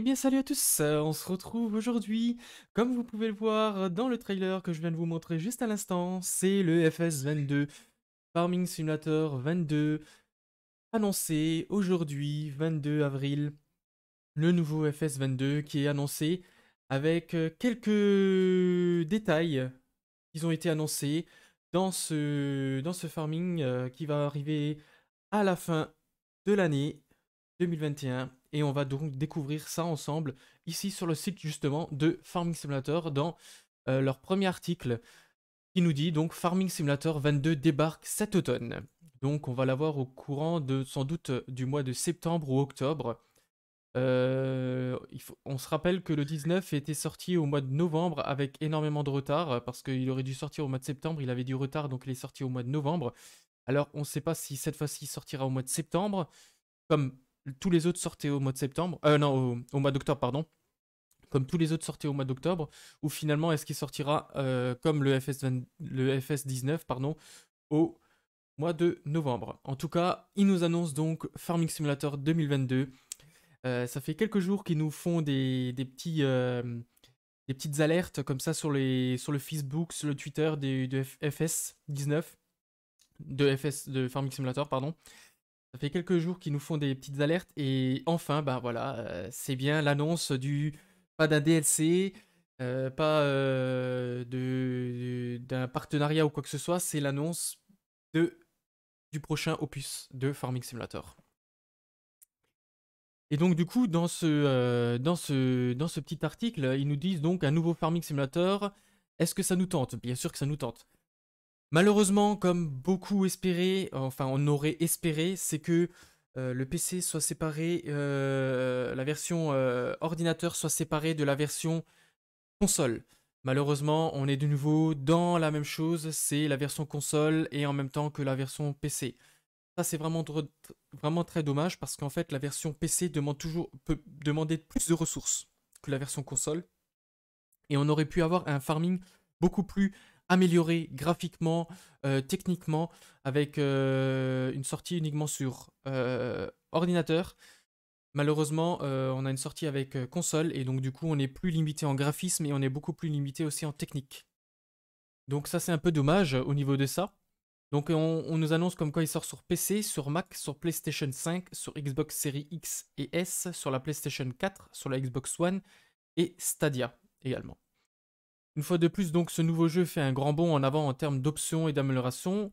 Eh bien salut à tous, euh, on se retrouve aujourd'hui, comme vous pouvez le voir dans le trailer que je viens de vous montrer juste à l'instant, c'est le FS22, Farming Simulator 22, annoncé aujourd'hui 22 avril, le nouveau FS22 qui est annoncé avec euh, quelques détails qui ont été annoncés dans ce, dans ce farming euh, qui va arriver à la fin de l'année 2021 et on va donc découvrir ça ensemble ici sur le site justement de Farming Simulator dans euh, leur premier article qui nous dit donc Farming Simulator 22 débarque cet automne. Donc on va l'avoir au courant de sans doute du mois de septembre ou octobre. Euh, on se rappelle que le 19 était sorti au mois de novembre avec énormément de retard parce qu'il aurait dû sortir au mois de septembre, il avait du retard donc il est sorti au mois de novembre. Alors on ne sait pas si cette fois-ci il sortira au mois de septembre, comme tous les autres sortaient au mois de septembre, euh, non, au, mois d'octobre, pardon, comme tous les autres sortaient au mois d'octobre, ou finalement est-ce qu'il sortira euh, comme le, FS le FS19 pardon, au mois de novembre En tout cas, il nous annonce donc Farming Simulator 2022. Euh, ça fait quelques jours qu'ils nous font des, petits, des petites alertes comme ça sur, les, sur le Facebook, sur le Twitter des, de FS19, de, FS, de Farming Simulator, pardon. Ça fait quelques jours qu'ils nous font des petites alertes et enfin, bah, voilà, euh, c'est bien l'annonce du pas d'un DLC, euh, pas euh, d'un partenariat ou quoi que ce soit, c'est l'annonce de du prochain opus de Farming Simulator. Et donc du coup, dans ce, dans ce, dans ce petit article, ils nous disent donc un nouveau Farming Simulator. Est-ce que ça nous tente Bien sûr que ça nous tente. Malheureusement, comme beaucoup espéraient, enfin on aurait espéré, c'est que euh, le PC soit séparé, euh, la version euh, ordinateur soit séparée de la version console. Malheureusement, on est de nouveau dans la même chose, c'est la version console et en même temps que la version PC. Ça c'est vraiment, vraiment très dommage parce qu'en fait la version PC demande toujours, peut demander plus de ressources que la version console. Et on aurait pu avoir un farming beaucoup plus amélioré graphiquement, euh, techniquement, avec euh, une sortie uniquement sur euh, ordinateur. Malheureusement, on a une sortie avec console et donc du coup, on est plus limité en graphisme et on est beaucoup plus limité aussi en technique. Donc ça, c'est un peu dommage au niveau de ça. Donc on, on, nous annonce comme quoi il sort sur PC, sur Mac, sur PlayStation 5, sur Xbox Series X et S, sur la PlayStation 4, sur la Xbox One et Stadia également. Une fois de plus, donc, ce nouveau jeu fait un grand bond en avant en termes d'options et d'améliorations.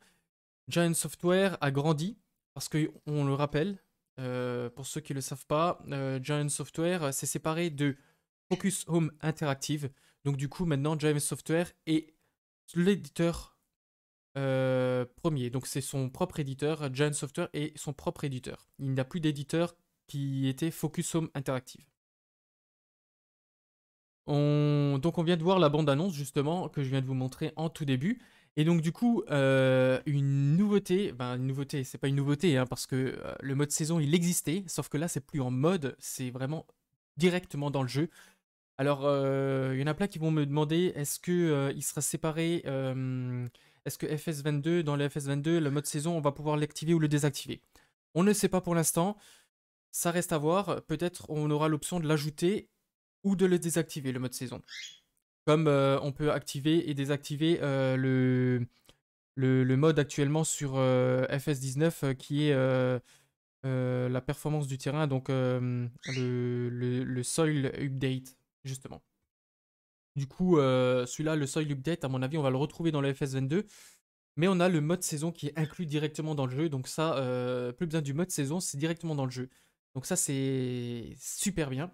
Giant Software a grandi, parce qu'on le rappelle, euh, pour ceux qui ne le savent pas, euh, Giant Software s'est séparé de Focus Home Interactive. Donc du coup, maintenant, Giant Software est l'éditeur euh, premier. Donc c'est son propre éditeur. Giant Software est son propre éditeur. Il n'y a plus d'éditeur qui était Focus Home Interactive. Donc on vient de voir la bande-annonce justement que je viens de vous montrer en tout début. Et donc du coup, euh, une nouveauté, ben une nouveauté, c'est pas une nouveauté, hein, parce que euh, le mode saison il existait, sauf que là c'est plus en mode, c'est vraiment directement dans le jeu. Alors euh, il y en a plein qui vont me demander est-ce que il sera séparé, est-ce que FS22 dans le FS22 le mode saison on va pouvoir l'activer ou le désactiver. On ne sait pas pour l'instant, ça reste à voir. Peut-être on aura l'option de l'ajouter ou de le désactiver, le mode saison. Comme euh, on peut activer et désactiver euh, le, le, mode actuellement sur euh, FS19 qui est la performance du terrain, donc le, le, soil update, justement. Du coup, celui-là, le soil update, à mon avis, on va le retrouver dans le FS22. Mais on a le mode saison qui est inclus directement dans le jeu. Donc ça, plus besoin du mode saison, c'est directement dans le jeu. Donc ça, c'est super bien.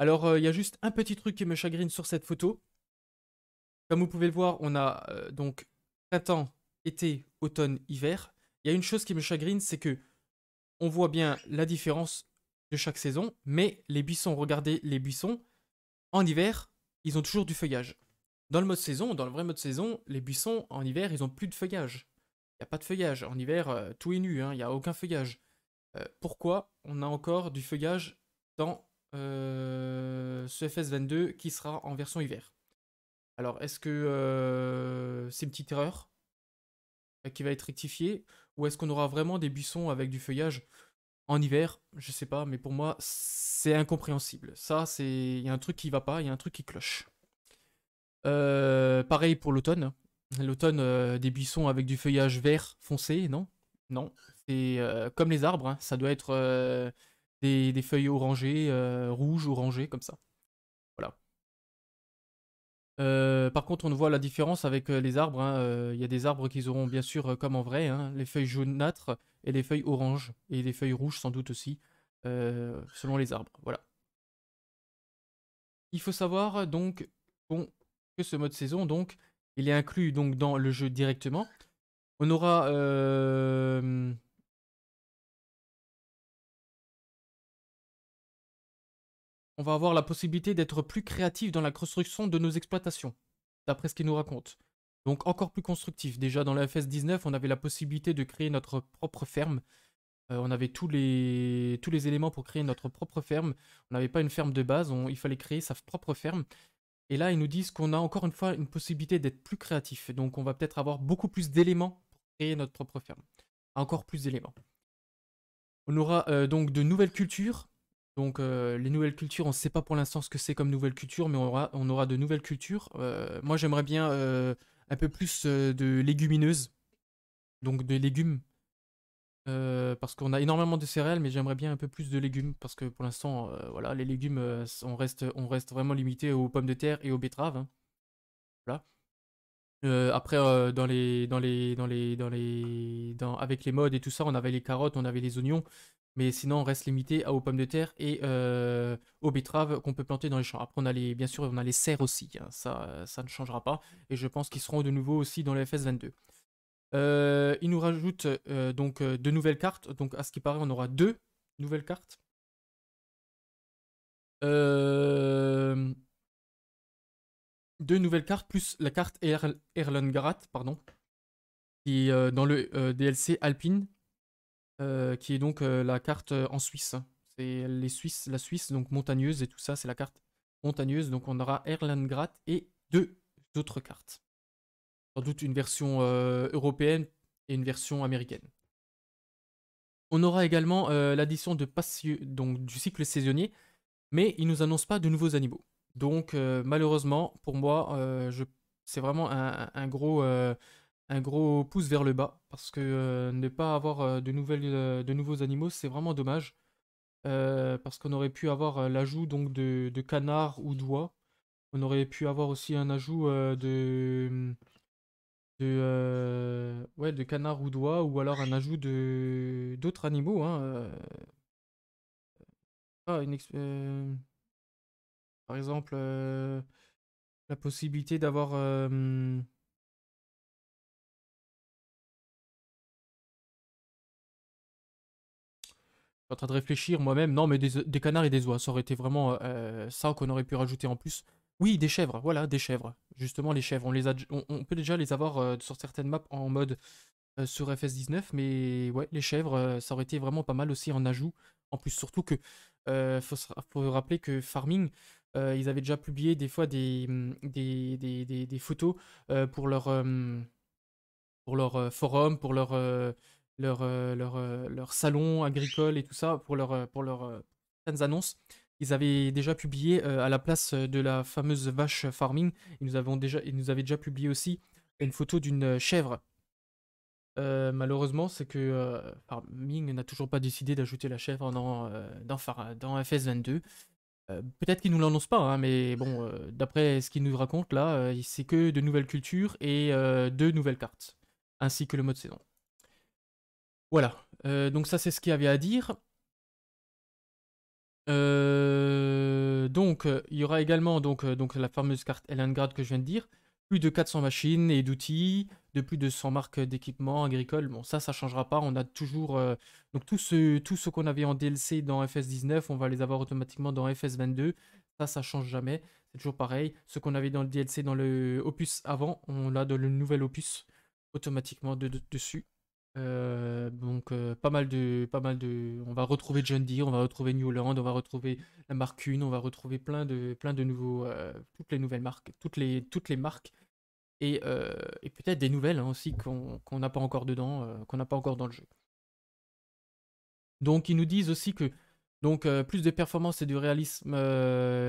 Alors, euh, il y a juste un petit truc qui me chagrine sur cette photo. Comme vous pouvez le voir, on a euh, donc printemps, été, automne, hiver. Il y a une chose qui me chagrine, c'est que on voit bien la différence de chaque saison, mais les buissons, regardez les buissons, en hiver, ils ont toujours du feuillage. Dans le mode saison, dans le vrai mode saison, les buissons, en hiver, ils ont plus de feuillage. Il n'y a pas de feuillage. En hiver, euh, tout est nu, hein, il n'y a aucun feuillage. pourquoi on a encore du feuillage dans euh, ce FS22 qui sera en version hiver. Alors, est-ce que euh, c'est une petite erreur euh, qui va être rectifiée ou est-ce qu'on aura vraiment des buissons avec du feuillage en hiver, je sais pas, mais pour moi, c'est incompréhensible. Ça, c'est. Il y a un truc qui va pas, il y a un truc qui cloche. pareil pour l'automne. L'automne, des buissons avec du feuillage vert foncé, non Non. C'est comme les arbres, hein. ça doit être des, feuilles orangées, euh, rouges, orangées, comme ça. Voilà. Euh, par contre, on voit la différence avec euh, les arbres. Hein. Il y a des arbres qui auront bien sûr, comme en vrai, hein, les feuilles jaunâtres et les feuilles oranges. Et les feuilles rouges, sans doute aussi, selon les arbres. Voilà. Il faut savoir donc bon, que ce mode saison, donc, il est inclus donc dans le jeu directement. On aura on va avoir la possibilité d'être plus créatif dans la construction de nos exploitations, d'après ce qu'il nous raconte. Donc encore plus constructif. Déjà dans la FS19, on avait la possibilité de créer notre propre ferme. Euh, on avait tous les, tous les éléments pour créer notre propre ferme. On n'avait pas une ferme de base, il fallait créer sa propre ferme. Et là, ils nous disent qu'on a encore une fois une possibilité d'être plus créatif. Donc on va peut-être avoir beaucoup plus d'éléments pour créer notre propre ferme. Encore plus d'éléments. On aura euh, donc de nouvelles cultures, donc euh, les nouvelles cultures, on ne sait pas pour l'instant ce que c'est comme nouvelle culture, mais on aura, on aura de nouvelles cultures. Euh, moi j'aimerais bien euh, un peu plus de légumineuses, donc de légumes. parce qu'on a énormément de céréales, mais j'aimerais bien un peu plus de légumes, parce que pour l'instant, voilà, les légumes, on, reste, on reste vraiment limité aux pommes de terre et aux betteraves. Hein. Voilà. après, dans les, dans les, dans les, dans les, avec les modes et tout ça, on avait les carottes, on avait les oignons, mais sinon, on reste limité aux pommes de terre et euh, aux betteraves qu'on peut planter dans les champs. Après, on a les, bien sûr, on a les serres aussi. Hein. Ça, ça ne changera pas. Et je pense qu'ils seront de nouveau aussi dans le FS22. Euh, ils nous rajoutent euh, donc euh, deux nouvelles cartes. Donc, à ce qui paraît, on aura deux nouvelles cartes. Deux nouvelles cartes, plus la carte er pardon, qui est dans le DLC Alpine, euh, qui est donc euh, la carte euh, en Suisse. C'est les la Suisse, donc montagneuse et tout ça, c'est la carte montagneuse. Donc on aura Erlandgrat et deux autres cartes. Sans doute une version européenne et une version américaine. On aura également l'addition de donc du cycle saisonnier, mais il nous annonce pas de nouveaux animaux. Donc malheureusement, pour moi, c'est vraiment un gros un gros pouce vers le bas parce que euh, ne pas avoir euh, de, nouvelles, euh, de nouveaux animaux, c'est vraiment dommage. parce qu'on aurait pu avoir l'ajout donc de, de canards ou doigts On aurait pu avoir aussi un ajout de de ouais de canards ou doigts ou alors un ajout de d'autres animaux. Hein, ah, par exemple la possibilité d'avoir en train de réfléchir moi-même. Non, mais euh, des, canards et des oies, ça aurait été vraiment euh, euh, ça qu'on aurait pu rajouter en plus. Oui, des chèvres, voilà, des chèvres. Justement, les chèvres, on, les a, on, peut déjà les avoir sur certaines maps en mode sur FS19, mais ouais, les chèvres, ça aurait été vraiment pas mal aussi en ajout. En plus, surtout que, faut, faut, rappeler que Farming, ils avaient déjà publié des fois des, mm, des, des photos pour leur, pour leur forum, pour leur leur, euh, leur, euh, leur salon agricole et tout ça pour leurs euh, pour leur, annonces. Ils avaient déjà publié à la place de la fameuse vache farming, ils nous, avons déjà, ils nous avaient déjà publié aussi une photo d'une chèvre. malheureusement, c'est que Farming n'a toujours pas décidé d'ajouter la chèvre dans, dans, dans FS22. Peut-être ne nous l'annoncent pas, hein, mais bon, d'après ce qu'ils nous racontent là, c'est que de nouvelles cultures et de nouvelles cartes, ainsi que le mode saison. Voilà. Euh, donc ça, c'est ce qu'il y avait à dire. Euh, donc, il y aura également donc, euh, donc, la fameuse carte Ellengrad que je viens de dire. Plus de 400 machines et d'outils, de plus de 100 marques d'équipements agricoles. Bon, ça, ça changera pas. On a toujours... donc, tout ce, tout ce qu'on avait en DLC dans FS19, on va les avoir automatiquement dans FS22. Ça, ça change jamais. C'est toujours pareil. Ce qu'on avait dans le DLC, dans le opus avant, on l'a dans le nouvel opus automatiquement dessus. Euh, donc euh, pas mal de, pas mal de, on va retrouver John Deere, on va retrouver Newland, on va retrouver la marque Une, on va retrouver plein de, plein de nouveaux, euh, toutes les nouvelles marques, toutes les, toutes les marques et, et peut-être des nouvelles hein, aussi qu'on n'a pas encore dedans, qu'on n'a pas encore dans le jeu. Donc ils nous disent aussi que donc plus de performance et de réalisme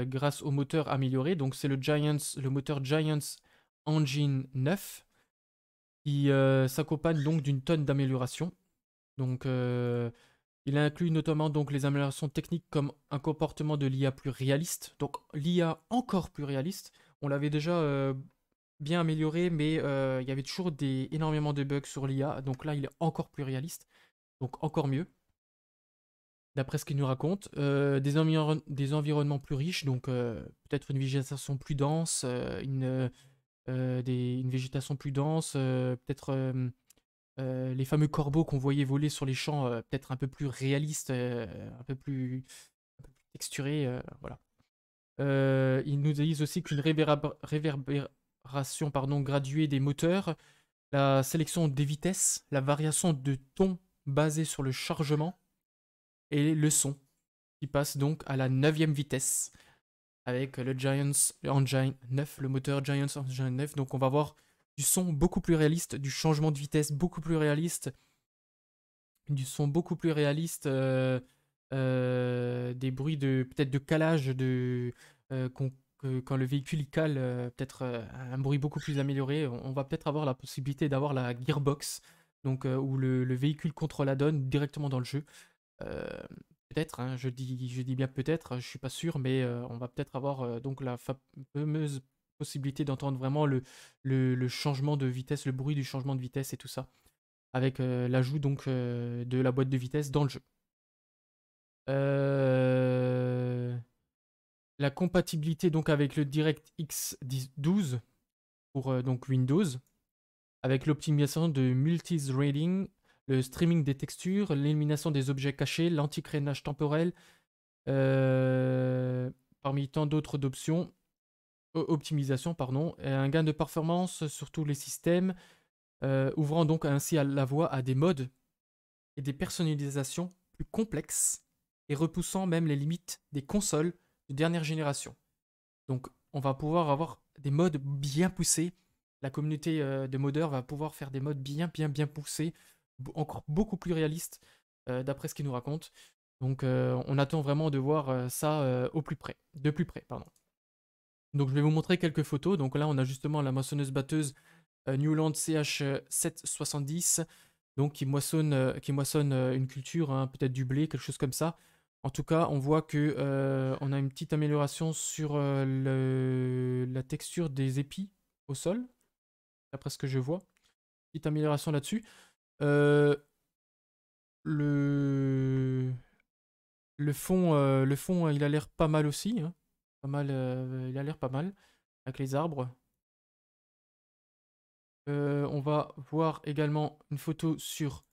grâce au moteur amélioré. Donc c'est le Giants, le moteur Giants Engine 9 qui euh, s'accompagne donc d'une tonne d'améliorations. Donc, euh, il inclut notamment donc les améliorations techniques comme un comportement de l'IA plus réaliste, donc l'IA encore plus réaliste. On l'avait déjà euh, bien amélioré, mais il y avait toujours des, énormément de bugs sur l'IA, donc là il est encore plus réaliste, donc encore mieux. D'après ce qu'il nous raconte, des, environnements plus riches, donc peut-être une végétation plus dense, une euh, une végétation plus dense, euh, peut-être euh, les fameux corbeaux qu'on voyait voler sur les champs, peut-être un peu plus réalistes, un peu plus, texturés, voilà. ils nous disent aussi qu'une réverbération pardon, graduée des moteurs, la sélection des vitesses, la variation de ton basée sur le chargement et le son, qui passe donc à la neuvième vitesse, avec le Giants Engine 9, le moteur Giants Engine 9. Donc on va avoir du son beaucoup plus réaliste, du changement de vitesse beaucoup plus réaliste, du son beaucoup plus réaliste, euh, euh, des bruits de peut-être de calage de euh, quand le véhicule cale, peut-être un bruit beaucoup plus amélioré. On, va peut-être avoir la possibilité d'avoir la gearbox, donc où le, le, véhicule contrôle la donne directement dans le jeu peut-être, hein, je, dis, je dis bien peut-être, je suis pas sûr, mais euh, on va peut-être avoir euh, donc la fameuse possibilité d'entendre vraiment le, le, changement de vitesse, le bruit du changement de vitesse et tout ça, avec euh, l'ajout donc de la boîte de vitesse dans le jeu. La compatibilité donc avec le DirectX 12 pour donc Windows, avec l'optimisation de multi le streaming des textures, l'élimination des objets cachés, lanti temporel, euh, parmi tant d'autres options, optimisation, pardon, et un gain de performance sur tous les systèmes, euh, ouvrant donc ainsi la voie à des modes et des personnalisations plus complexes et repoussant même les limites des consoles de dernière génération. Donc on va pouvoir avoir des modes bien poussés. La communauté euh, de modeurs va pouvoir faire des modes bien bien bien poussés encore beaucoup plus réaliste euh, d'après ce qu'il nous raconte. Donc euh, on attend vraiment de voir euh, ça au plus près, de plus près, pardon. Donc je vais vous montrer quelques photos. Donc là on a justement la moissonneuse batteuse Newland CH770, donc qui moissonne, qui moissonne une culture, hein, peut-être du blé, quelque chose comme ça. En tout cas, on voit que on a une petite amélioration sur la texture des épis au sol, d'après ce que je vois. Petite amélioration là-dessus. Euh, le... Le fond, euh, le fond, il a l'air pas mal aussi. Hein. Pas mal, euh, il a l'air pas mal avec les arbres. on va voir également une photo sur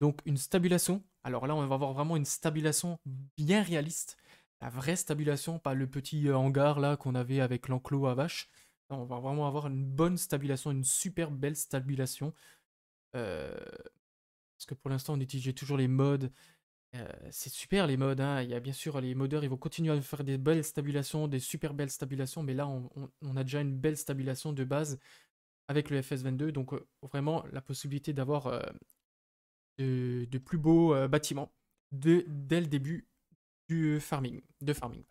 donc une stabulation. Alors là, on va voir vraiment une stabulation bien réaliste. La vraie stabulation, pas le petit hangar là qu'on avait avec l'enclos à vache on va vraiment avoir une bonne stabulation, une super belle stabulation euh, parce que pour l'instant, on utilise toujours les modes. Euh, c'est super les modes. Hein. Il y a bien sûr les modeurs, ils vont continuer à faire des belles stabilisations, des super belles stabilisations, mais là, on, a déjà une belle stabilisation de base avec le FS22. Donc, vraiment, la possibilité d'avoir euh, de, plus beaux bâtiments dès le début du farming. De farming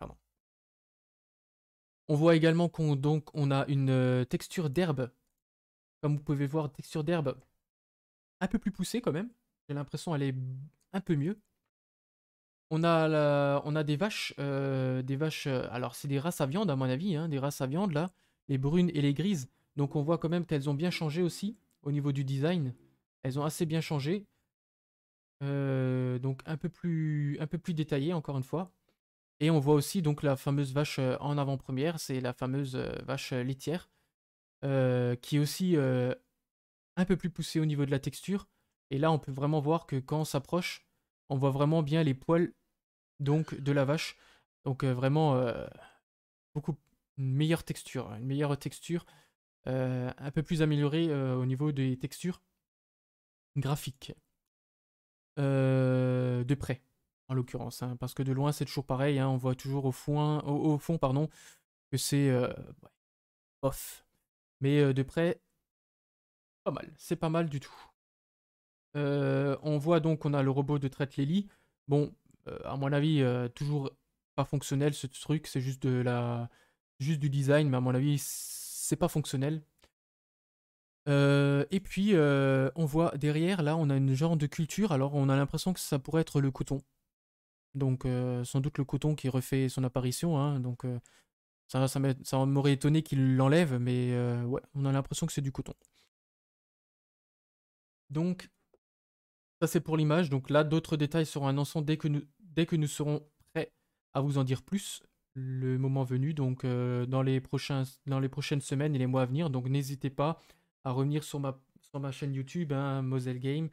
On voit également qu'on a une texture d'herbe. Comme vous pouvez voir, texture d'herbe un peu plus poussée quand même. J'ai l'impression qu'elle est un peu mieux. On a, on a des vaches, euh, des vaches. Euh, alors c'est des races à viande à mon avis, hein, des races à viande là, les brunes et les grises. Donc on voit quand même qu'elles ont bien changé aussi au niveau du design. Elles ont assez bien changé. Euh, donc un peu plus, un peu plus détaillé encore une fois. Et on voit aussi donc la fameuse vache en avant-première, c'est la fameuse vache laitière, qui est aussi un peu plus poussé au niveau de la texture. Et là, on peut vraiment voir que quand on s'approche, on voit vraiment bien les poils donc de la vache. Donc euh, vraiment euh, beaucoup meilleure texture, une meilleure texture, euh, un peu plus améliorée au niveau des textures graphiques de près en l'occurrence, hein, parce que de loin c'est toujours pareil, hein, on voit toujours au fond, au, fond pardon, que c'est off Mais de près, mal, c'est pas mal du tout. Euh, on voit donc on a le robot de traite Lely. Bon, euh, à mon avis, euh, toujours pas fonctionnel ce truc, c'est juste de la juste du design, mais à mon avis, c'est pas fonctionnel. et puis on voit derrière là on a une genre de culture, alors on a l'impression que ça pourrait être le coton. Donc sans doute le coton qui refait son apparition, hein, donc ça, ça m'aurait étonné qu'il l'enlève, mais ouais, on a l'impression que c'est du coton. Donc, ça c'est pour l'image. Donc là, d'autres détails seront annoncés dès que nous, dès que nous serons prêts à vous en dire plus le moment venu, donc euh, dans, les prochains, dans les prochaines semaines et les mois à venir. Donc n'hésitez pas à revenir sur ma, sur ma chaîne YouTube, hein, Moselle Game,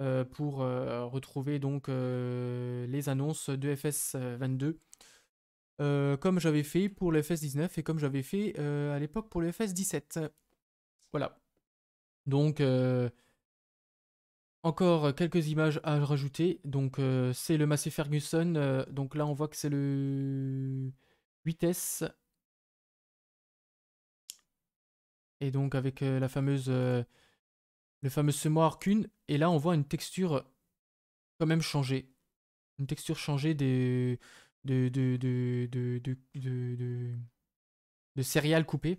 euh, pour euh, retrouver donc les annonces de FS22. comme j'avais fait pour le FS19 et comme j'avais fait à l'époque pour le FS17. Voilà. Donc encore euh, quelques images à rajouter. Donc euh, c'est le Massey Ferguson. Euh, donc là on voit que c'est le 8S. Et donc avec la fameuse le fameux semoir Arcune. Et là on voit une texture quand même changée. Une texture changée de de de, de, de, de céréales coupées.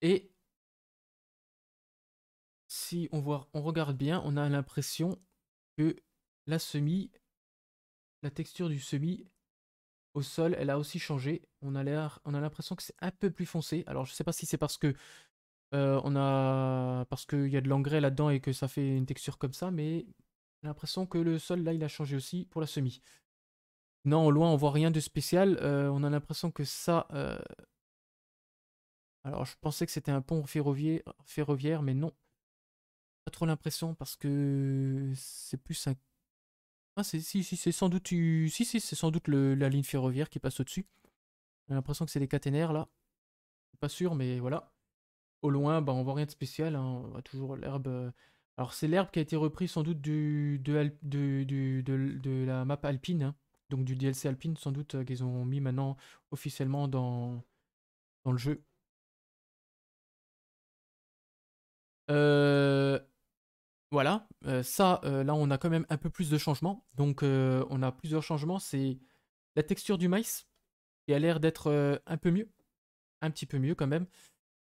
Et si on, voit, on regarde bien, on a l'impression que la semis, la texture du semis au sol, elle a aussi changé. On a l'impression que c'est un peu plus foncé. Alors je ne sais pas si c'est parce que euh, on a parce qu'il y a de l'engrais là-dedans et que ça fait une texture comme ça, mais j'ai l'impression que le sol là il a changé aussi pour la semis. Non, loin on voit rien de spécial. Euh, on a l'impression que ça. Euh, alors je pensais que c'était un pont ferroviaire, mais non, pas trop l'impression parce que c'est plus un. Ah, c'est, si, si, c'est sans doute, si, si, c'est sans doute la ligne ferroviaire qui passe au-dessus. J'ai l'impression que c'est des caténaires là. Pas sûr, mais voilà. Au loin, bah, on voit rien de spécial. Hein. On voit toujours l'herbe. Euh. Alors, c'est l'herbe qui a été reprise sans doute du, de, de, de, la map alpine, hein. donc du DLC alpine, sans doute, euh, qu'ils ont mis maintenant officiellement dans, dans le jeu. Euh, voilà, euh, ça, euh, là, on a quand même un peu plus de changements. Donc, euh, on a plusieurs changements. C'est la texture du maïs qui a l'air d'être un peu mieux, un petit peu mieux quand même.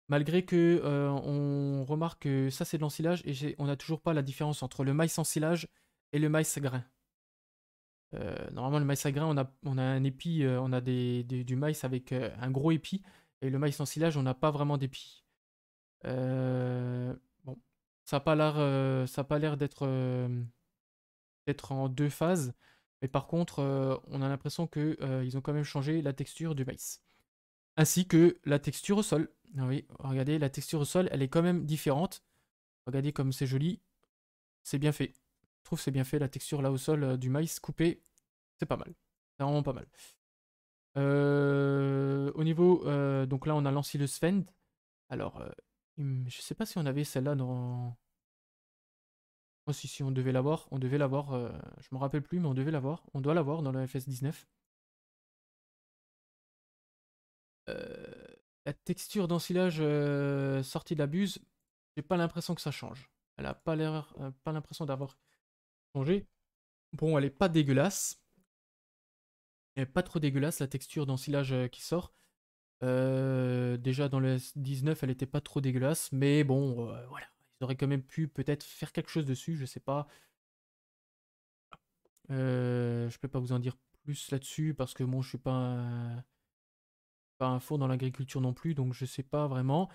Malgré que on remarque que ça, c'est de l'ensilage et on n'a toujours pas la différence entre le maïs silage et le maïs à grain. normalement, le maïs à grain, on a, on a un épi, on a des, du maïs avec un gros épi et le maïs silage, on n'a pas vraiment d'épi. Ça n'a pas l'air euh, euh, d'être en deux phases. Mais par contre, euh, on a l'impression qu'ils ont quand même changé la texture du maïs. Ainsi que la texture au sol. Ah oui, regardez, la texture au sol, elle est quand même différente. Regardez comme c'est joli. C'est bien fait. Je trouve c'est bien fait la texture là au sol du maïs coupé. C'est pas mal. C'est vraiment pas mal. au niveau, donc là on a lancé le svend Alors, Hum, je sais pas si on avait celle-là dans... Oh, si, si, on devait l'avoir. On devait l'avoir. Euh, je me rappelle plus, mais on devait l'avoir. On doit l'avoir dans le FS19. Euh, la texture d'ensilage euh, sortie de la buse, j'ai pas l'impression que ça change. Elle a pas l'air, pas l'impression d'avoir changé. Bon, elle est pas dégueulasse. Elle est pas trop dégueulasse la texture d'ensilage qui sort. Euh, déjà dans le 19 elle était pas trop dégueulasse, mais bon, euh, voilà. Ils auraient quand même pu peut-être faire quelque chose dessus, je sais pas. Euh, je peux pas vous en dire plus là-dessus parce que moi je suis pas un, pas un dans l'agriculture non plus, donc je sais pas vraiment.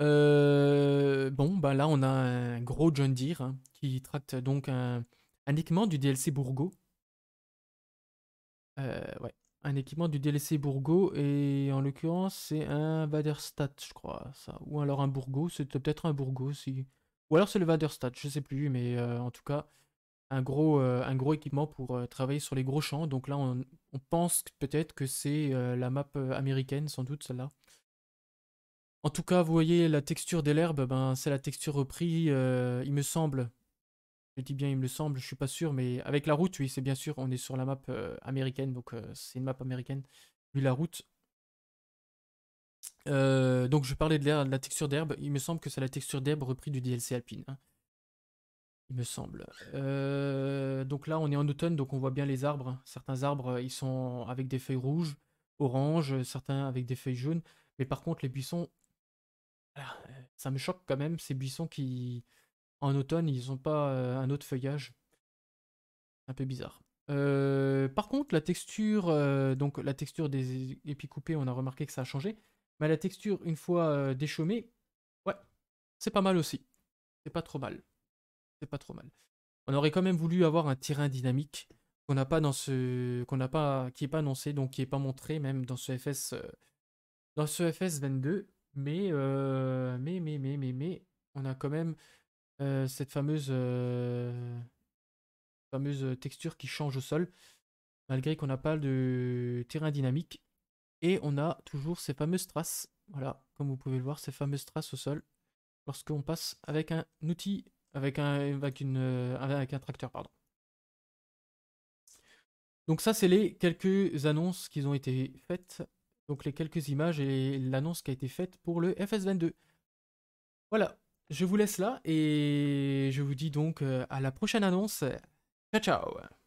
bon, bah là, on a un gros John Deere hein, qui tracte donc un, du DLC Bourgo. ouais, un équipement du DLC Bourgo, et en l'occurrence, c'est un Vaderstadt je crois, ça. Ou alors un Bourgo, c'est peut-être un Bourgo, aussi. Ou alors c'est le Vaderstadt, je sais plus, mais euh, en tout cas, un gros, euh, un gros équipement pour euh, travailler sur les gros champs. Donc là, on, pense peut-être que c'est la map américaine, sans doute, celle-là. En tout cas, vous voyez la texture de l'herbe, ben, c'est la texture reprise, il me semble, je bien, il me semble, je suis pas sûr, mais avec la route, oui, c'est bien sûr, on est sur la map euh, américaine, donc euh, c'est une map américaine, vu la route. Euh, donc je parlais de la, de la texture d'herbe, il me semble que c'est la texture d'herbe reprise du DLC Alpine. Hein. Il me semble. donc là, on est en automne, donc on voit bien les arbres. Certains arbres, ils sont avec des feuilles rouges, oranges, certains avec des feuilles jaunes. Mais par contre, les buissons, ah, ça me choque quand même, ces buissons qui, en automne, ils ont pas euh, un autre feuillage. Un peu bizarre. Euh, par contre, la texture, euh, donc la texture des épis coupés, on a remarqué que ça a changé. Mais la texture, une fois déchaumée, ouais, c'est pas mal aussi. C'est pas trop mal. C'est pas trop mal. On aurait quand même voulu avoir un terrain dynamique qu'on n'a pas dans ce, qu'on n'a pas, qui est pas annoncé, donc qui est pas montré même dans ce FS, dans ce FS 22. Mais, mais, mais, mais, mais, mais, on a quand même euh, cette fameuse, euh, fameuse texture qui change au sol, malgré qu'on n'a pas de terrain dynamique. Et on a toujours ces fameuses traces, voilà, comme vous pouvez le voir, ces fameuses traces au sol, lorsqu'on passe avec un outil, avec un, avec euh, un tracteur, pardon. Donc ça, c'est les quelques annonces qui ont été faites, donc les quelques images et l'annonce qui a été faite pour le FS22. Voilà, je vous laisse là et je vous dis donc euh, à la prochaine annonce. Ciao ciao